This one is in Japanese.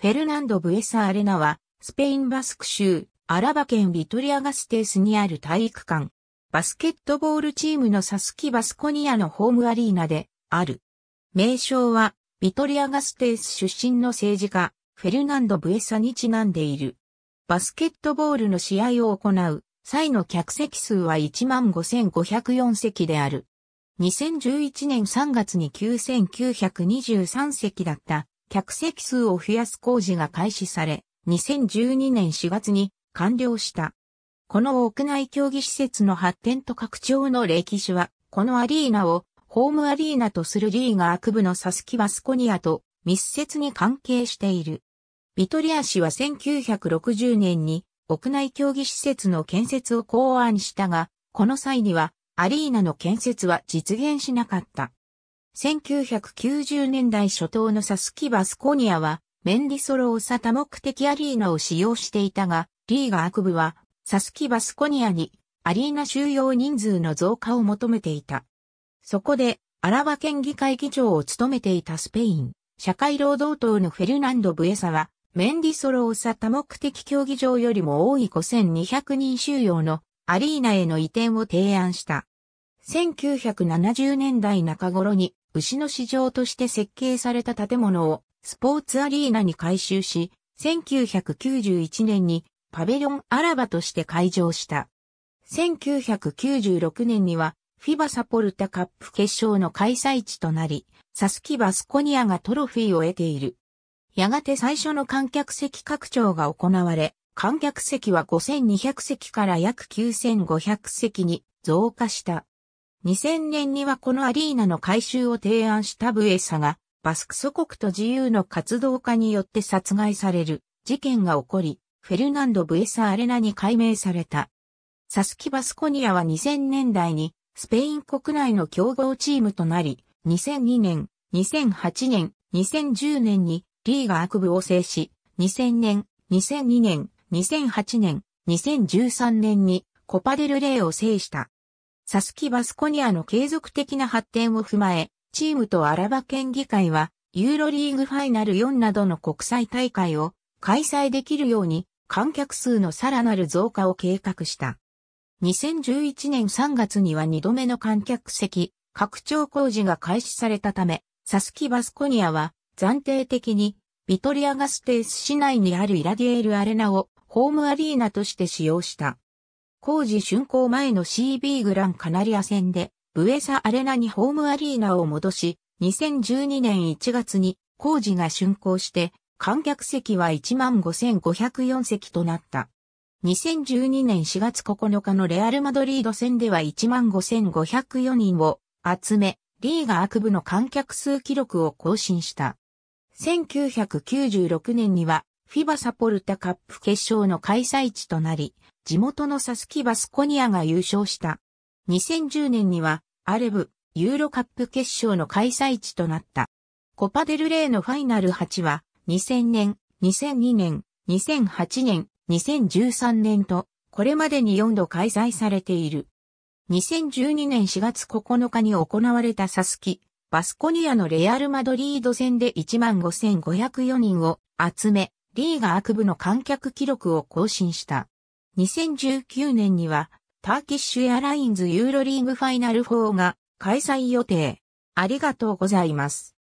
フェルナンド・ブエサ・アレナは、スペイン・バスク州、アラバ県ビトリアガステースにある体育館、バスケットボールチームのサスキ・バスコニアのホームアリーナで、ある。名称は、ビトリアガステース出身の政治家、フェルナンド・ブエサにちなんでいる。バスケットボールの試合を行う際の客席数は15,504席である。2011年3月に9,923席だった客席数を増やす工事が開始され、2012年4月に完了した。この屋内競技施設の発展と拡張の歴史は、このアリーナをホームアリーナとするリーガー区部のサスキバスコニアと密接に関係している。ビトリア市は1960年に屋内競技施設の建設を考案したが、この際にはアリーナの建設は実現しなかった。1990年代初頭のサスキバスコニアは、メンディソローサ多目的アリーナを使用していたが、リーガー区部は、サスキバスコニアに、アリーナ収容人数の増加を求めていた。そこで、アラバ県議会議長を務めていたスペイン、社会労働党のフェルナンド・ブエサは、メンディソローサ多目的競技場よりも多い5200人収容のアリーナへの移転を提案した。1970年代中頃に牛の市場として設計された建物をスポーツアリーナに改修し、1991年にパベリオンアラバとして開場した。1996年にはフィバサポルタカップ決勝の開催地となり、サスキバスコニアがトロフィーを得ている。やがて最初の観客席拡張が行われ、観客席は5200席から約9500席に増加した。2000年にはこのアリーナの改修を提案したブエサが、バスク祖国と自由の活動家によって殺害される事件が起こり、フェルナンド・ブエサ・アレナに改名された。サスキ・バスコニアは2000年代にスペイン国内の強豪チームとなり、2002年、2008年、2010年にリーガ悪部を制し、2000年、2002年、2008年、2013年にコパデルレイを制した。サスキ・バスコニアの継続的な発展を踏まえ、チームとアラバ県議会は、ユーロリーグファイナル4などの国際大会を開催できるように、観客数のさらなる増加を計画した。2011年3月には2度目の観客席、拡張工事が開始されたため、サスキ・バスコニアは、暫定的に、ビトリアガステース市内にあるイラディエールアレナを、ホームアリーナとして使用した。工事竣工前の CB グランカナリア戦で、ブエサアレナにホームアリーナを戻し、2012年1月に工事が竣工して、観客席は15,504席となった。2012年4月9日のレアル・マドリード戦では15,504人を集め、リーガ区部の観客数記録を更新した。1996年には、フィバサポルタカップ決勝の開催地となり、地元のサスキバスコニアが優勝した。2010年には、アレブ、ユーロカップ決勝の開催地となった。コパデルレーのファイナル8は、2000年、2002年、2008年、2013年と、これまでに4度開催されている。2012年4月9日に行われたサスキ、バスコニアのレアル・マドリード戦で15,504人を集め、リーガークブの観客記録を更新した。2019年には、ターキッシュエアラインズユーロリーグファイナル4が開催予定。ありがとうございます。